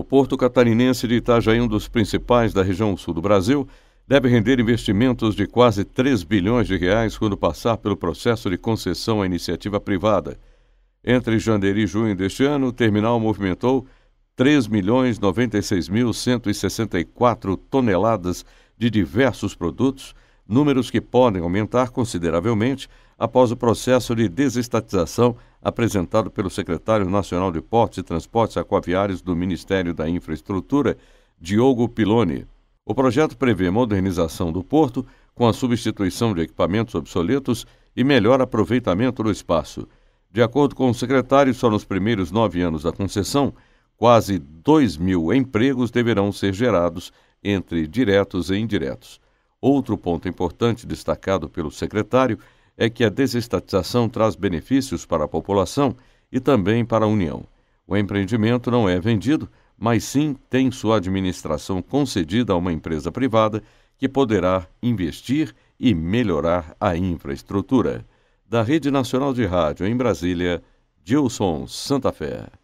O porto catarinense de Itajaí, um dos principais da região sul do Brasil, deve render investimentos de quase 3 bilhões de reais quando passar pelo processo de concessão à iniciativa privada. Entre janeiro e junho deste ano, o terminal movimentou 3.096.164 milhões toneladas de diversos produtos, números que podem aumentar consideravelmente após o processo de desestatização apresentado pelo secretário nacional de Portos e Transportes Aquaviários do Ministério da Infraestrutura, Diogo Piloni. O projeto prevê modernização do porto com a substituição de equipamentos obsoletos e melhor aproveitamento do espaço. De acordo com o secretário, só nos primeiros nove anos da concessão, quase 2 mil empregos deverão ser gerados entre diretos e indiretos. Outro ponto importante destacado pelo secretário é é que a desestatização traz benefícios para a população e também para a União. O empreendimento não é vendido, mas sim tem sua administração concedida a uma empresa privada que poderá investir e melhorar a infraestrutura. Da Rede Nacional de Rádio em Brasília, Gilson Santa Fé.